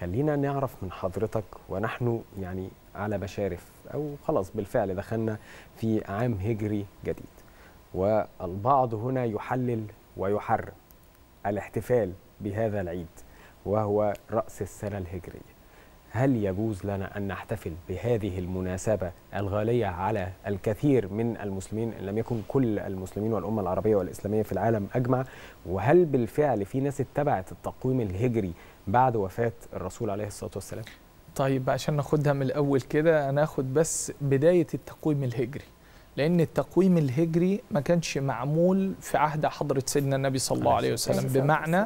خلينا نعرف من حضرتك ونحن يعني على مشارف أو خلاص بالفعل دخلنا في عام هجري جديد والبعض هنا يحلل ويحرم الاحتفال بهذا العيد وهو رأس السنة الهجرية هل يجوز لنا أن نحتفل بهذه المناسبة الغالية على الكثير من المسلمين إن لم يكن كل المسلمين والأمة العربية والإسلامية في العالم أجمع وهل بالفعل في ناس اتبعت التقويم الهجري بعد وفاه الرسول عليه الصلاه والسلام طيب عشان ناخدها من الاول كده انا اخد بس بدايه التقويم الهجري لان التقويم الهجري ما كانش معمول في عهد حضره سيدنا النبي صلى الله عليه وسلم بمعنى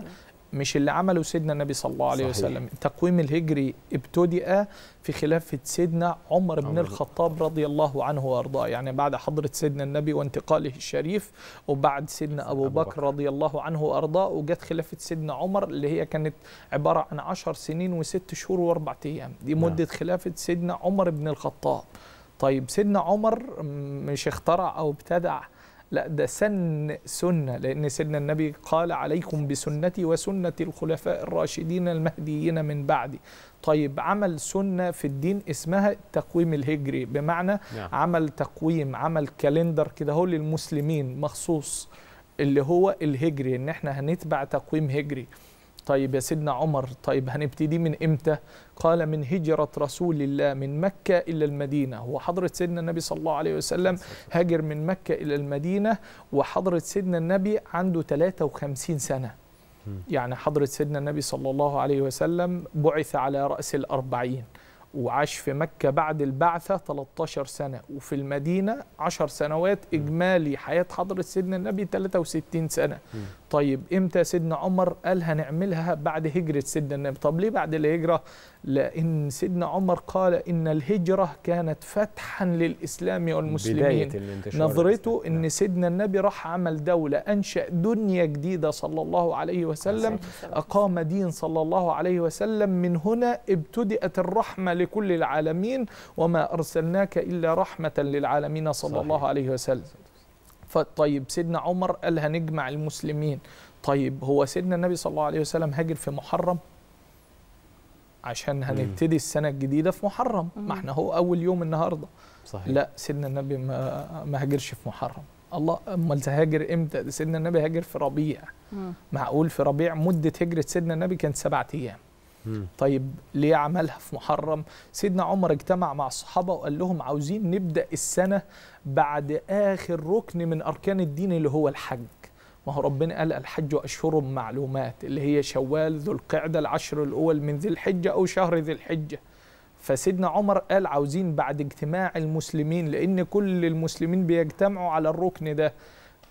مش اللي عمله سيدنا النبي صلى الله عليه صحيح. وسلم التقويم الهجري ابتدأ في خلافة سيدنا عمر بن الخطاب رضي الله عنه وارضاه يعني بعد حضرة سيدنا النبي وانتقاله الشريف وبعد سيدنا أبو, أبو بكر, بكر رضي الله عنه وارضاه وجت خلافة سيدنا عمر اللي هي كانت عبارة عن عشر سنين وست شهور واربع أيام دي نعم. مدة نعم. خلافة سيدنا عمر بن الخطاب طيب سيدنا عمر مش اخترع أو ابتدع لا ده سن سنة لأن سيدنا النبي قال عليكم بسنتي وسنة الخلفاء الراشدين المهديين من بعدي طيب عمل سنة في الدين اسمها التقويم الهجري بمعنى نعم. عمل تقويم عمل كالندر كده هو للمسلمين مخصوص اللي هو الهجري ان احنا هنتبع تقويم هجري طيب يا سيدنا عمر طيب هنبتدي من امتى قال من هجرة رسول الله من مكة إلى المدينة هو حضرة سيدنا النبي صلى الله عليه وسلم هاجر من مكة إلى المدينة وحضرة سيدنا النبي عنده 53 سنة يعني حضرة سيدنا النبي صلى الله عليه وسلم بعث على رأس الأربعين وعاش في مكة بعد البعثة 13 سنة وفي المدينة 10 سنوات إجمالي حياة حضرة سيدنا النبي 63 سنة طيب إمتى سيدنا عمر قال هنعملها بعد هجرة سيدنا النبي طب ليه بعد الهجرة لأن سيدنا عمر قال إن الهجرة كانت فتحا للإسلام والمسلمين نظرته إن نعم. سيدنا النبي راح عمل دولة أنشأ دنيا جديدة صلى الله عليه وسلم أقام دين صلى الله عليه وسلم من هنا ابتدأت الرحمة لكل العالمين وما أرسلناك إلا رحمة للعالمين صلى صحيح. الله عليه وسلم طيب سيدنا عمر قال هنجمع المسلمين طيب هو سيدنا النبي صلى الله عليه وسلم هاجر في محرم عشان هنبتدي السنة الجديدة في محرم ما احنا هو أول يوم النهاردة صحيح. لا سيدنا النبي ما, ما هاجرش في محرم الله امال هاجر امتى سيدنا النبي هاجر في ربيع معقول في ربيع مده هجره سيدنا النبي كانت سبعة ايام طيب ليه عملها في محرم سيدنا عمر اجتمع مع الصحابة وقال لهم عاوزين نبدأ السنة بعد آخر ركن من أركان الدين اللي هو الحج ما هو ربنا قال الحج أشهر معلومات اللي هي شوال ذو القعدة العشر الأول من ذي الحجة أو شهر ذي الحجة فسيدنا عمر قال عاوزين بعد اجتماع المسلمين لأن كل المسلمين بيجتمعوا على الركن ده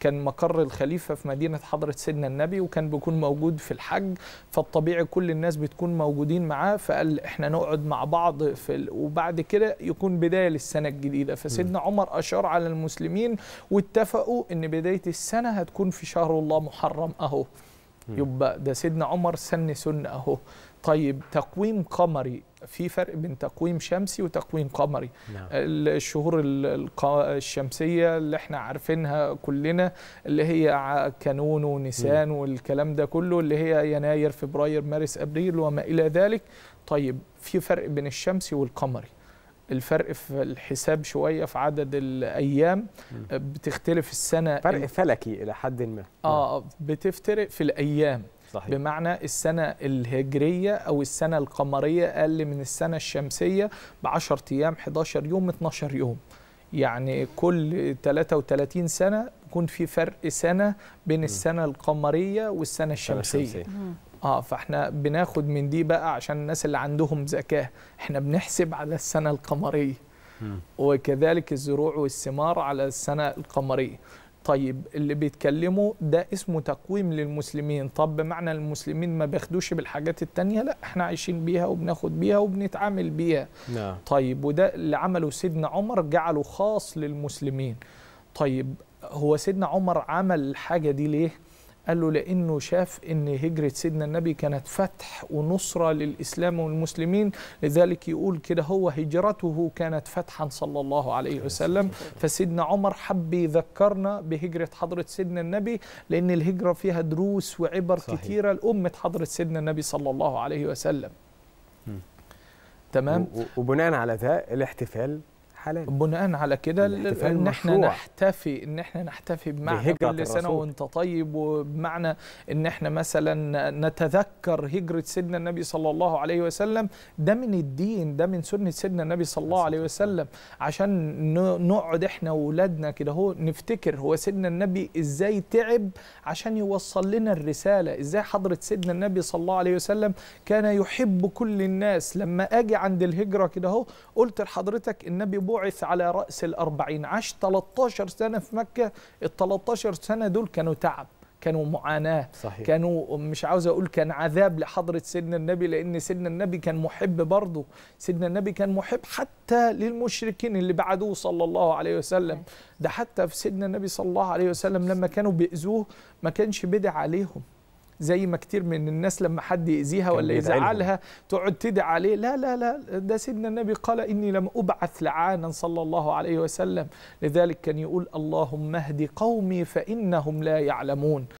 كان مقر الخليفة في مدينة حضرة سيدنا النبي وكان بيكون موجود في الحج فالطبيعي كل الناس بتكون موجودين معاه فقال احنا نقعد مع بعض في ال... وبعد كده يكون بداية للسنة الجديدة فسيدنا عمر أشار على المسلمين واتفقوا ان بداية السنة هتكون في شهر الله محرم أهو يبقى ده سيدنا عمر سن سن اهو طيب تقويم قمري في فرق بين تقويم شمسي وتقويم قمري نعم. الشهور الشمسية اللي احنا عارفينها كلنا اللي هي كانون ونيسان مم. والكلام ده كله اللي هي يناير فبراير مارس أبريل وما إلى ذلك طيب في فرق بين الشمسي والقمري الفرق في الحساب شويه في عدد الايام آه، بتختلف السنه فرق فلكي الى حد ما آه،, اه بتفترق في الايام صحيح. بمعنى السنة الهجرية أو السنة القمرية أقل من السنة الشمسية ب 10 أيام 11 يوم 12 يوم يعني كل 33 سنة يكون في فرق سنة بين السنة القمرية والسنة الشمسية اه فاحنا بناخد من دي بقى عشان الناس اللي عندهم زكاه احنا بنحسب على السنه القمريه وكذلك الزروع والثمار على السنه القمريه طيب اللي بيتكلموا ده اسمه تقويم للمسلمين طب بمعنى المسلمين ما بياخدوش بالحاجات التانية لا احنا عايشين بيها وبناخد بيها وبنتعامل بيها نعم. طيب وده اللي عمله سيدنا عمر جعله خاص للمسلمين طيب هو سيدنا عمر عمل الحاجة دي ليه؟ قال له لانه شاف ان هجره سيدنا النبي كانت فتح ونصره للاسلام والمسلمين لذلك يقول كده هو هجرته كانت فتحا صلى الله عليه وسلم فسيدنا عمر حب يذكرنا بهجره حضره سيدنا النبي لان الهجره فيها دروس وعبر صحيح. كثيره لامه حضره سيدنا النبي صلى الله عليه وسلم تمام وبناء على ده الاحتفال حلال بناء على كده ان احنا نحتفي ان احنا نحتفي بمعنى كل سنه وانت طيب وبمعنى ان احنا مثلا نتذكر هجره سيدنا النبي صلى الله عليه وسلم ده من الدين ده من سنه سيدنا النبي صلى الله عليه وسلم عشان نقعد احنا واولادنا كده هو نفتكر هو سيدنا النبي ازاي تعب عشان يوصل لنا الرساله ازاي حضره سيدنا النبي صلى الله عليه وسلم كان يحب كل الناس لما اجي عند الهجره كده اهو قلت لحضرتك النبي بعث على رأس الأربعين عاش 13 سنة في مكة ال 13 سنة دول كانوا تعب كانوا معاناة صحيح. كانوا مش عاوز أقول كان عذاب لحضرة سيدنا النبي لأن سيدنا النبي كان محب برضه سيدنا النبي كان محب حتى للمشركين اللي بعدوه صلى الله عليه وسلم ده حتى في سيدنا النبي صلى الله عليه وسلم لما كانوا بيأذوه ما كانش بدع عليهم زي ما كتير من الناس لما حد يأذيها ولا يزعلها تقعد تدعي عليه لا لا لا ده سيدنا النبي قال إني لم أبعث لعانا صلى الله عليه وسلم لذلك كان يقول اللهم اهد قومي فإنهم لا يعلمون